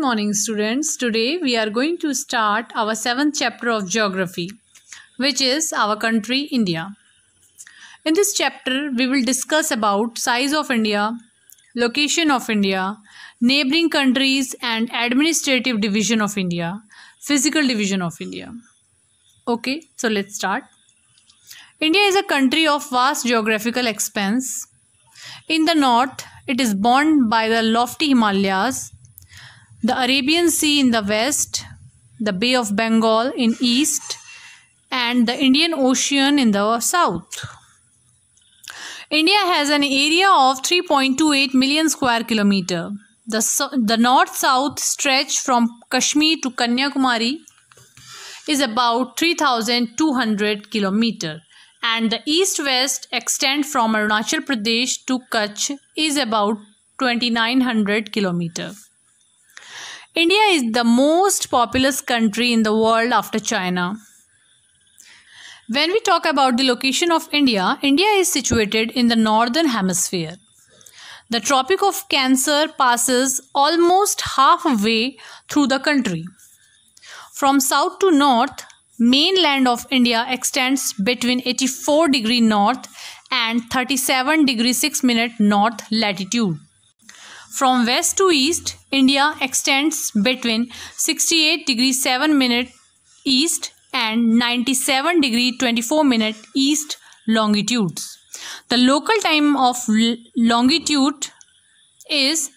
Good morning students. Today we are going to start our 7th chapter of geography which is our country India. In this chapter we will discuss about size of India, location of India, neighboring countries and administrative division of India, physical division of India. Okay, so let's start. India is a country of vast geographical expanse. In the north, it is bound by the lofty Himalayas the Arabian Sea in the west, the Bay of Bengal in east, and the Indian Ocean in the south. India has an area of 3.28 million square kilometer. The, the north-south stretch from Kashmir to Kanyakumari is about 3,200 kilometer and the east-west extent from Arunachal Pradesh to Kutch is about 2,900 kilometer. India is the most populous country in the world after China. When we talk about the location of India, India is situated in the northern hemisphere. The Tropic of Cancer passes almost halfway through the country. From south to north, mainland of India extends between 84 degree north and 37 degree 6 minute north latitude. From west to east, India extends between 68 degree 7 minute east and 97 degree 24 minute east longitudes. The local time of longitude is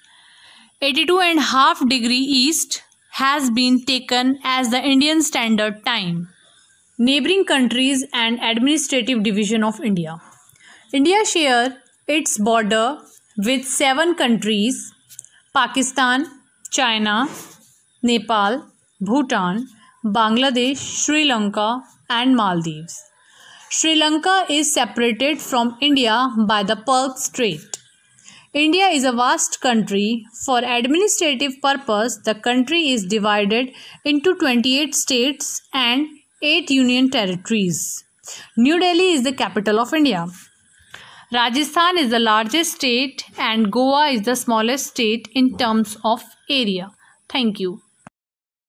82 and half degree east has been taken as the Indian standard time. Neighboring countries and administrative division of India. India share its border with seven countries Pakistan, China, Nepal, Bhutan, Bangladesh, Sri Lanka, and Maldives. Sri Lanka is separated from India by the Perth Strait. India is a vast country. For administrative purpose, the country is divided into 28 states and 8 union territories. New Delhi is the capital of India. Rajasthan is the largest state and Goa is the smallest state in terms of area. Thank you.